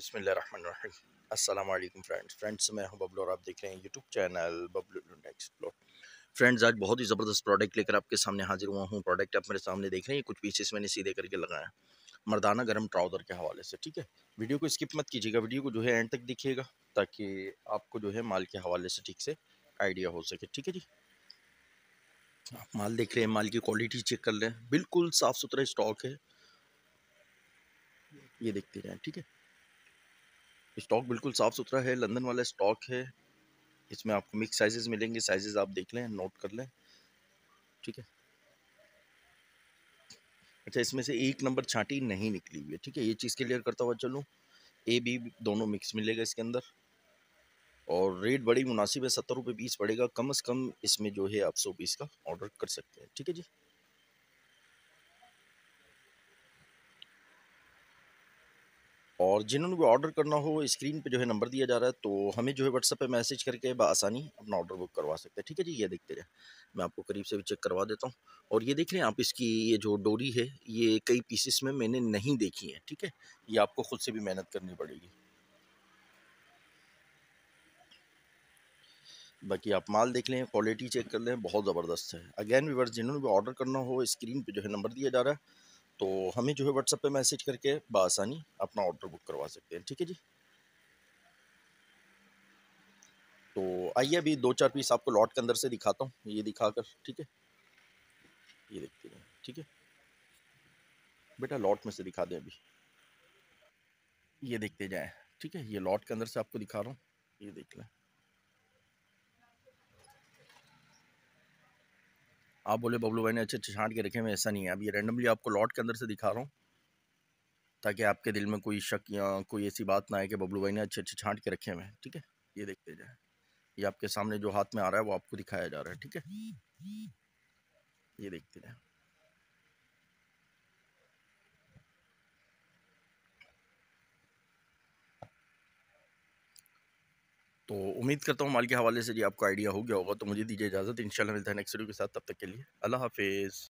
बसमिल Aslam friends friends मैं हूं बबलू और आप देख रहे हैं YouTube channel Bablu explore friends आज बहुत ही ज़बरदस्त प्रोडक्ट लेकर आपके सामने हाजिर हुआ हूँ प्रोडक्ट आप मेरे सामने देख रहे हैं कुछ पीसेस मैंने सीधे करके लगाए हैं मर्दाना गर्म ट्राउज़र के हवाले से ठीक है वीडियो को स्किप मत कीजिएगा वीडियो को जो है एंड तक देखिएगा ताकि आपको जो है माल के हवाले से ठीक से आइडिया हो सके ठीक है जी आप माल देख रहे हैं माल की क्वालिटी चेक कर लें बिल्कुल साफ़ सुथरा स्टॉक है ये देखते रहें ठीक है स्टॉक बिल्कुल साफ़ सुथरा है लंदन वाला स्टॉक है इसमें आपको मिक्स साइजेस मिलेंगे साइजेस आप देख लें नोट कर लें ठीक है अच्छा इसमें से एक नंबर छाटी नहीं निकली हुई है ठीक है ये चीज़ क्लियर करता हुआ चलूँ ए बी दोनों मिक्स मिलेगा इसके अंदर और रेट बड़ी मुनासिब है सत्तर रुपये बीस पड़ेगा कम अज़ कम इसमें जो है आप सौ पीस का ऑर्डर कर सकते हैं ठीक है जी और जिन्होंने भी ऑर्डर करना हो स्क्रीन पे जो है नंबर दिया जा रहा है तो हमें जो है व्हाट्सअप पे मैसेज करके आसानी अपना ऑर्डर बुक करवा सकते हैं ठीक है जी ये देखते रहे मैं आपको करीब से भी चेक करवा देता हूँ और ये देख रहे हैं आप इसकी ये जो डोरी है ये कई पीसेस में मैंने नहीं देखी है ठीक है ये आपको ख़ुद से भी मेहनत करनी पड़ेगी बाकी आप माल देख लें क्वालिटी चेक कर लें बहुत ज़बरदस्त है अगेन वीवर्स जिन्होंने भी ऑर्डर करना हो स्क्रीन पे जो है नंबर दिया जा रहा है तो हमें जो है व्हाट्सएप पे मैसेज करके बसानी अपना ऑर्डर बुक करवा सकते हैं ठीक है जी तो आइए अभी दो चार पीस आपको लॉट के अंदर से दिखाता हूँ ये दिखाकर ठीक है ये देखते हैं ठीक है बेटा लॉट में से दिखा दें अभी ये देखते जाए ठीक है ये लॉट के अंदर से आपको दिखा रहा हूँ ये देख लें आप बोले बबलू भाई ने अच्छे अच्छे छाँट के रखे हुए ऐसा नहीं है अब ये रेंडमली आपको लॉट के अंदर से दिखा रहा हूँ ताकि आपके दिल में कोई शक या कोई ऐसी बात ना आए कि बबलू भाई ने अच्छे अच्छे छाँट के रखे हुए हैं ठीक है ये देखते जाए ये आपके सामने जो हाथ में आ रहा है वो आपको दिखाया जा रहा है ठीक है ये देखते जाए तो उम्मीद करता हूँ माल के हवाले से जी आपको आइडिया हो गया होगा तो मुझे दीजिए इजाज़त शाला मिलता है नेक्स्ट वीडियो के साथ तब तक के लिए अल्लाह हाफिज़